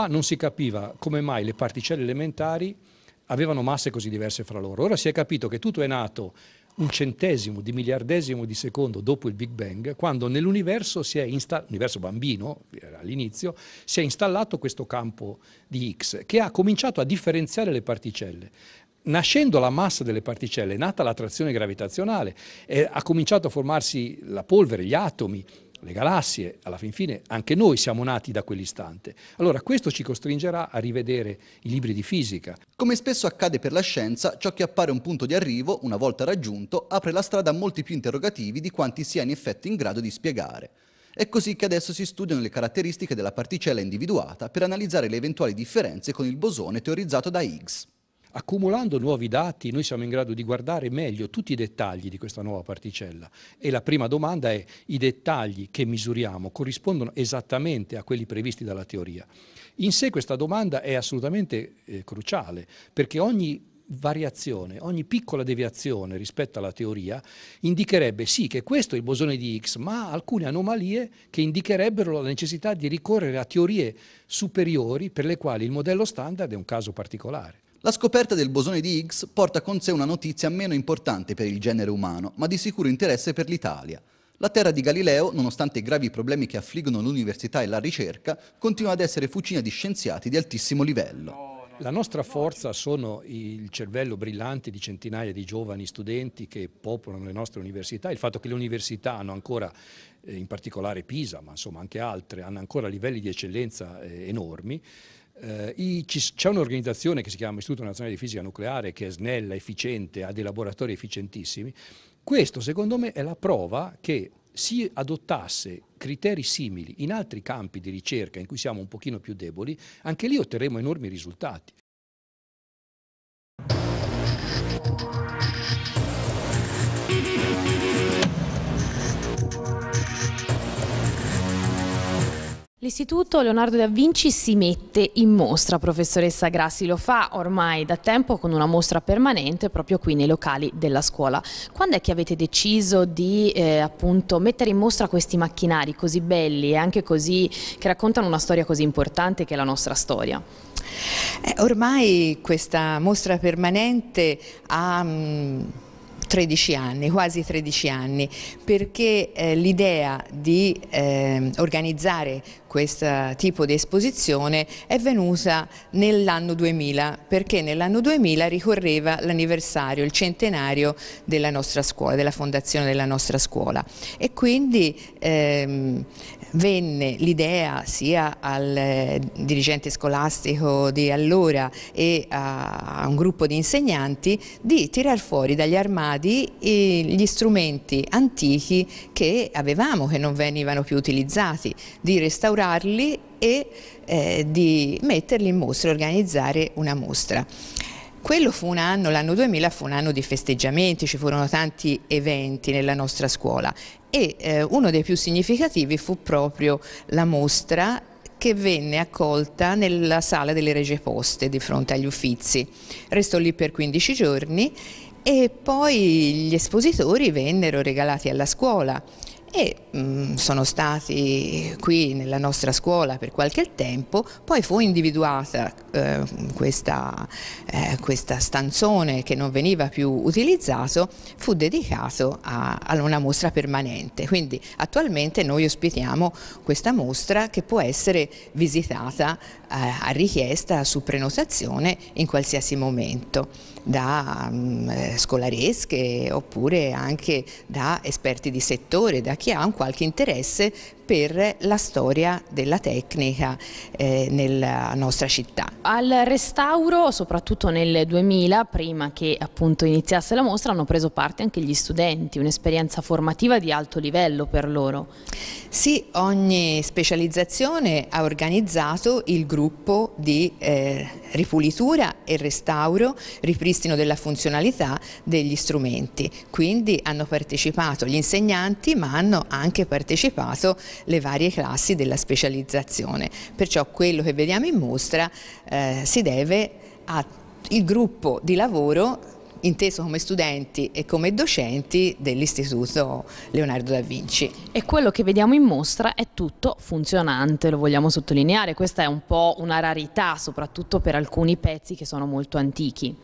Ah, non si capiva come mai le particelle elementari avevano masse così diverse fra loro. Ora si è capito che tutto è nato un centesimo di miliardesimo di secondo dopo il Big Bang, quando nell'universo si è universo bambino all'inizio, si è installato questo campo di X che ha cominciato a differenziare le particelle. Nascendo la massa delle particelle, è nata l'attrazione gravitazionale, eh, ha cominciato a formarsi la polvere, gli atomi, le galassie, alla fin fine anche noi siamo nati da quell'istante. Allora questo ci costringerà a rivedere i libri di fisica. Come spesso accade per la scienza, ciò che appare un punto di arrivo, una volta raggiunto, apre la strada a molti più interrogativi di quanti sia in effetti in grado di spiegare. È così che adesso si studiano le caratteristiche della particella individuata per analizzare le eventuali differenze con il bosone teorizzato da Higgs. Accumulando nuovi dati noi siamo in grado di guardare meglio tutti i dettagli di questa nuova particella e la prima domanda è i dettagli che misuriamo corrispondono esattamente a quelli previsti dalla teoria. In sé questa domanda è assolutamente eh, cruciale perché ogni variazione, ogni piccola deviazione rispetto alla teoria indicherebbe sì che questo è il bosone di Higgs, ma alcune anomalie che indicherebbero la necessità di ricorrere a teorie superiori per le quali il modello standard è un caso particolare. La scoperta del bosone di Higgs porta con sé una notizia meno importante per il genere umano, ma di sicuro interesse per l'Italia. La terra di Galileo, nonostante i gravi problemi che affliggono l'università e la ricerca, continua ad essere fucina di scienziati di altissimo livello. La nostra forza sono il cervello brillante di centinaia di giovani studenti che popolano le nostre università, il fatto che le università hanno ancora, eh, in particolare Pisa, ma insomma anche altre, hanno ancora livelli di eccellenza eh, enormi. Eh, c'è un'organizzazione che si chiama Istituto Nazionale di Fisica Nucleare che è snella, efficiente, ha dei laboratori efficientissimi. Questo secondo me è la prova che si adottasse criteri simili in altri campi di ricerca in cui siamo un pochino più deboli, anche lì otterremo enormi risultati. Thank you. dell'istituto Leonardo da Vinci si mette in mostra, professoressa Grassi lo fa ormai da tempo con una mostra permanente proprio qui nei locali della scuola. Quando è che avete deciso di eh, appunto mettere in mostra questi macchinari così belli e anche così che raccontano una storia così importante che è la nostra storia? Eh, ormai questa mostra permanente ha... Mh... Mm, 13 anni, quasi 13 anni, perché eh, l'idea di eh, organizzare questo tipo di esposizione è venuta nell'anno 2000 perché nell'anno 2000 ricorreva l'anniversario, il centenario della nostra scuola, della fondazione della nostra scuola e quindi ehm, venne l'idea sia al eh, dirigente scolastico di allora e a, a, un gruppo di insegnanti di tirar fuori dagli armadi eh, gli strumenti antichi che avevamo che non venivano più utilizzati, di restaurare curarli e eh, di metterli in mostra, organizzare una mostra. Quello fu un anno, l'anno 2000 fu un anno di festeggiamenti, ci furono tanti eventi nella nostra scuola e eh, uno dei più significativi fu proprio la mostra che venne accolta nella sala delle Regie Poste di fronte agli Uffizi. Restò lì per 15 giorni e poi gli espositori vennero regalati alla scuola e mh, mm, sono stati qui nella nostra scuola per qualche tempo, poi fu individuata eh, questa, eh, questa, stanzone che non veniva più utilizzato, fu dedicato a, a, una mostra permanente, quindi attualmente noi ospitiamo questa mostra che può essere visitata eh, a richiesta, su prenotazione in qualsiasi momento da mm, eh, scolaresche oppure anche da esperti di settore, da chi ha un qualche interesse per la storia della tecnica eh, nella nostra città. Al restauro, soprattutto nel 2000, prima che appunto iniziasse la mostra, hanno preso parte anche gli studenti, un'esperienza formativa di alto livello per loro. Sì, ogni specializzazione ha organizzato il gruppo di eh, ripulitura e restauro, ripristino della funzionalità degli strumenti. Quindi hanno partecipato gli insegnanti ma hanno anche partecipato le varie classi della specializzazione. Perciò quello che vediamo in mostra eh, si deve al gruppo di lavoro inteso come studenti e come docenti dell'Istituto Leonardo da Vinci. E quello che vediamo in mostra è tutto funzionante, lo vogliamo sottolineare, questa è un po' una rarità, soprattutto per alcuni pezzi che sono molto antichi.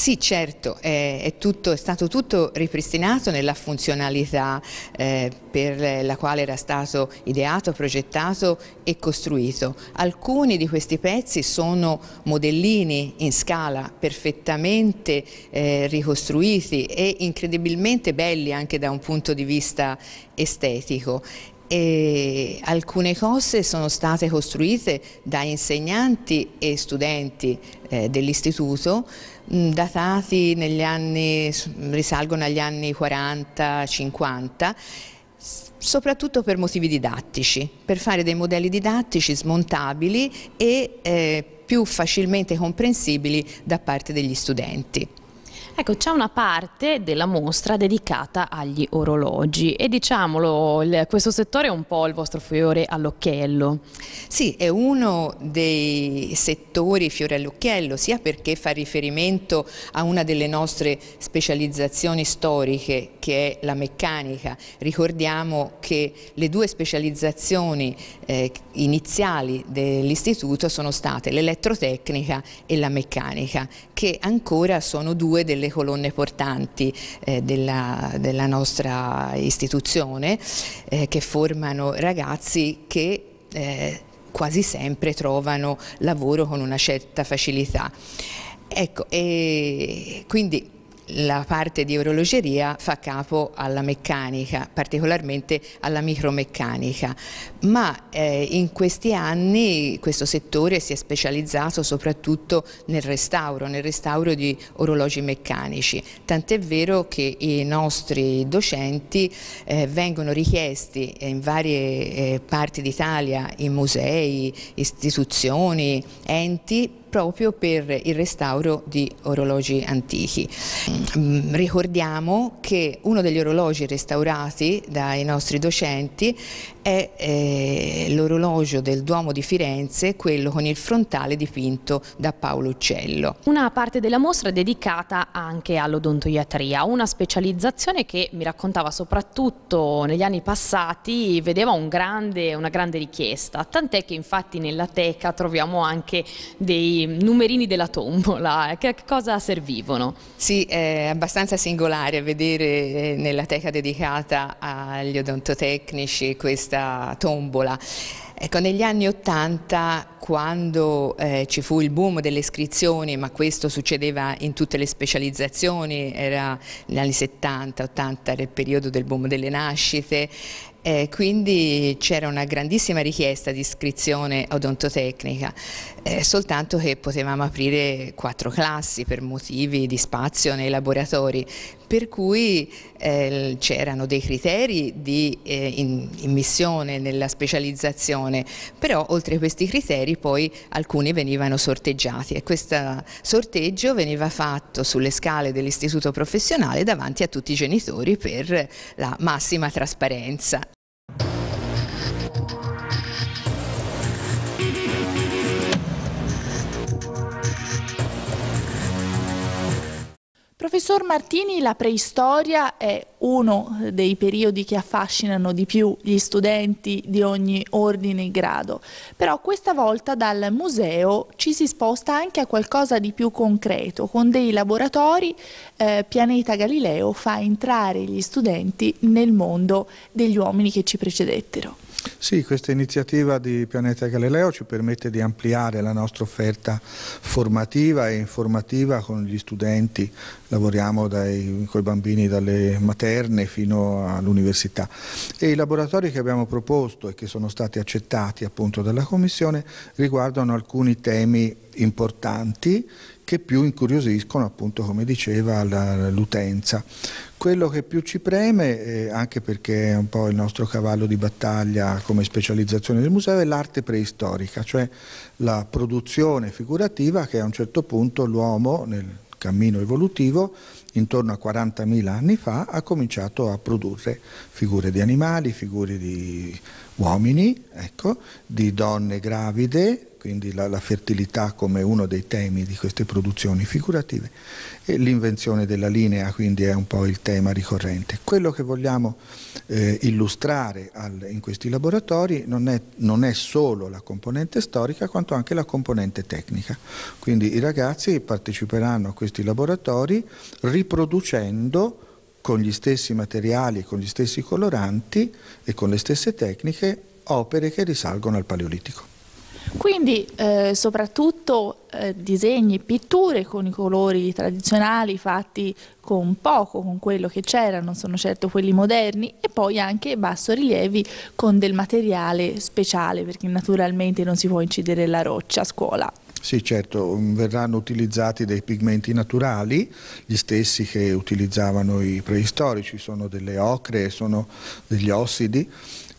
Sì, certo, è, è, tutto, è, stato tutto ripristinato nella funzionalità eh, per la quale era stato ideato, progettato e costruito. Alcuni di questi pezzi sono modellini in scala perfettamente eh, ricostruiti e incredibilmente belli anche da un punto di vista estetico e alcune cose sono state costruite da insegnanti e studenti eh, dell'istituto mm, datati negli anni, risalgono agli anni 40-50 soprattutto per motivi didattici, per fare dei modelli didattici smontabili e eh, più facilmente comprensibili da parte degli studenti. Ecco, c'è una parte della mostra dedicata agli orologi e diciamolo, il, questo settore è un po' il vostro fiore all'occhiello. Sì, è uno dei settori fiore all'occhiello, sia perché fa riferimento a una delle nostre specializzazioni storiche che è la meccanica. Ricordiamo che le due specializzazioni eh, iniziali dell'istituto sono state l'elettrotecnica e la meccanica, che ancora sono due delle delle colonne portanti eh, della, della, nostra istituzione eh, che formano ragazzi che eh, quasi sempre trovano lavoro con una certa facilità. Ecco, e quindi la parte di orologeria fa capo alla meccanica, particolarmente alla micromeccanica, ma eh, in questi anni questo settore si è specializzato soprattutto nel restauro, nel restauro di orologi meccanici, tant'è vero che i nostri docenti eh, vengono richiesti in varie eh, parti d'Italia, in musei, istituzioni, enti proprio per il restauro di orologi antichi. Mm, ricordiamo che uno degli orologi restaurati dai nostri docenti è eh, l'orologio del Duomo di Firenze, quello con il frontale dipinto da Paolo Uccello. Una parte della mostra è dedicata anche all'odontoiatria, una specializzazione che mi raccontava soprattutto negli anni passati vedeva un grande, una grande richiesta, tant'è che infatti nella teca troviamo anche dei numerini della tombola, eh, che cosa servivano? Sì, è abbastanza singolare vedere eh, nella teca dedicata agli odontotecnici questa tombola. Ecco, negli anni Ottanta, quando eh, ci fu il boom delle iscrizioni, ma questo succedeva in tutte le specializzazioni, era negli anni 70-80, era il periodo del boom delle nascite, eh, quindi c'era una grandissima richiesta di iscrizione odontotecnica, eh, soltanto che potevamo aprire quattro classi per motivi di spazio nei laboratori, per cui eh, c'erano dei criteri di eh, immissione nella specializzazione, però oltre a questi criteri poi alcuni venivano sorteggiati e questo sorteggio veniva fatto sulle scale dell'istituto professionale davanti a tutti i genitori per la massima trasparenza. Professor Martini, la preistoria è uno dei periodi che affascinano di più gli studenti di ogni ordine e grado, però questa volta dal museo ci si sposta anche a qualcosa di più concreto, con dei laboratori eh, Pianeta Galileo fa entrare gli studenti nel mondo degli uomini che ci precedettero. Sì, questa iniziativa di Pianeta Galileo ci permette di ampliare la nostra offerta formativa e informativa con gli studenti, lavoriamo dai, con i bambini dalle materne fino all'università e i laboratori che abbiamo proposto e che sono stati accettati appunto dalla Commissione riguardano alcuni temi importanti che più incuriosiscono appunto come diceva l'utenza. Quello che più ci preme, eh, anche perché è un po' il nostro cavallo di battaglia come specializzazione del museo, è l'arte preistorica, cioè la produzione figurativa che a un certo punto l'uomo nel cammino evolutivo intorno a 40.000 anni fa ha cominciato a produrre figure di animali, figure di uomini, ecco, di donne gravide, quindi la, la, fertilità come uno dei temi di queste produzioni figurative e l'invenzione della linea quindi è un po' il tema ricorrente. Quello che vogliamo eh, illustrare al, in questi laboratori non è, non è, solo la componente storica quanto anche la componente tecnica, quindi i ragazzi parteciperanno a questi laboratori riproducendo con gli stessi materiali, con gli stessi coloranti e con le stesse tecniche opere che risalgono al Paleolitico. Quindi eh, soprattutto eh, disegni e pitture con i colori tradizionali fatti con poco, con quello che c'era, non sono certo quelli moderni e poi anche bassorilievi con del materiale speciale perché naturalmente non si può incidere la roccia a scuola. Sì, certo, mm, verranno utilizzati dei pigmenti naturali, gli stessi che utilizzavano i preistorici, sono delle ocre, sono degli ossidi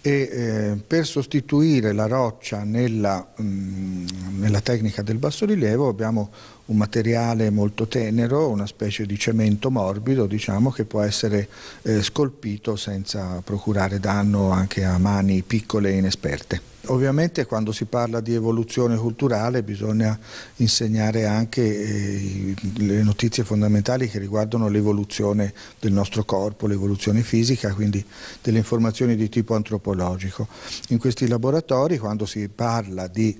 e eh, per sostituire la roccia nella, mh, mm, nella tecnica del bassorilievo abbiamo un materiale molto tenero, una specie di cemento morbido diciamo, che può essere eh, scolpito senza procurare danno anche a mani piccole e inesperte ovviamente quando si parla di evoluzione culturale bisogna insegnare anche eh, le notizie fondamentali che riguardano l'evoluzione del nostro corpo, l'evoluzione fisica, quindi delle informazioni di tipo antropologico. In questi laboratori quando si parla di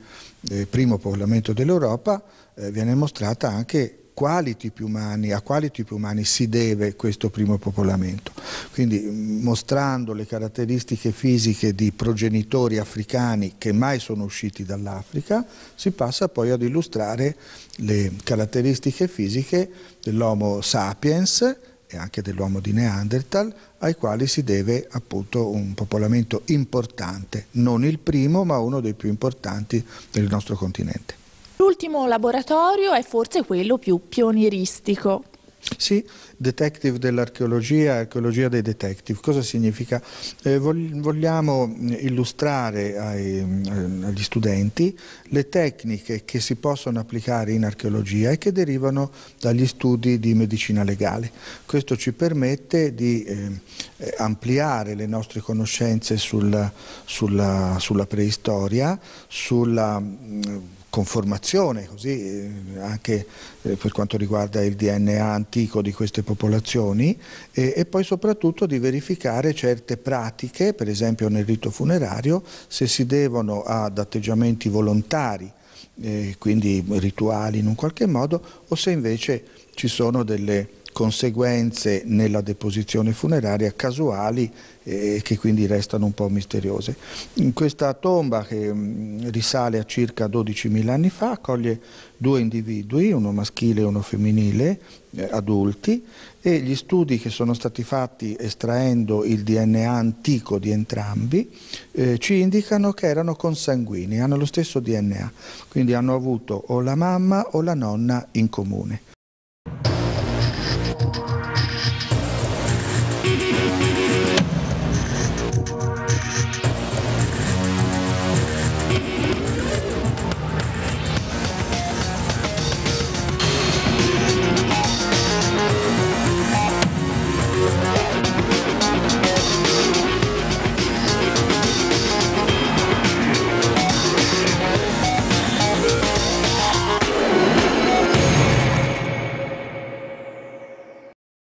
eh, primo popolamento dell'Europa eh, viene mostrata anche quali tipi umani, a quali tipi umani si deve questo primo popolamento. Quindi mm, mostrando le caratteristiche fisiche di progenitori africani che mai sono usciti dall'Africa, si passa poi ad illustrare le caratteristiche fisiche dell'Homo sapiens e anche dell'uomo di Neanderthal, ai quali si deve appunto un popolamento importante, non il primo ma uno dei più importanti del nostro continente. L'ultimo laboratorio è forse quello più pionieristico. Sì, detective dell'archeologia, archeologia dei detective. Cosa significa? Eh, vogliamo mm, illustrare ai, mm, agli studenti le tecniche che si possono applicare in archeologia e che derivano dagli studi di medicina legale. Questo ci permette di eh, eh ampliare le nostre conoscenze sulla, sulla, sulla preistoria, sulla mm, conformazione, così eh, anche eh, per quanto riguarda il DNA antico di queste popolazioni e, e, poi soprattutto di verificare certe pratiche, per esempio nel rito funerario, se si devono ad atteggiamenti volontari, eh, quindi rituali in un qualche modo, o se invece ci sono delle conseguenze nella deposizione funeraria casuali e eh, che quindi restano un po' misteriose. In questa tomba che mh, mm, risale a circa 12.000 anni fa accoglie due individui, uno maschile e uno femminile, eh, adulti e gli studi che sono stati fatti estraendo il DNA antico di entrambi eh, ci indicano che erano consanguini, hanno lo stesso DNA, quindi hanno avuto o la mamma o la nonna in comune.